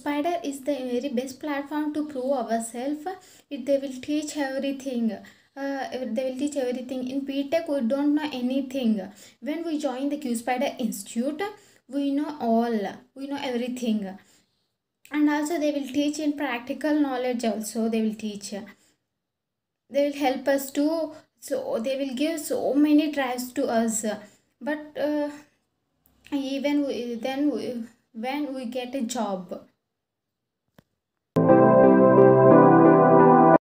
spider is the very best platform to prove ourselves If they will teach everything uh, they will teach everything in btech we don't know anything when we join the q spider institute we know all we know everything and also they will teach in practical knowledge also they will teach they will help us to so they will give so many drives to us but uh, even we, then we, when we get a job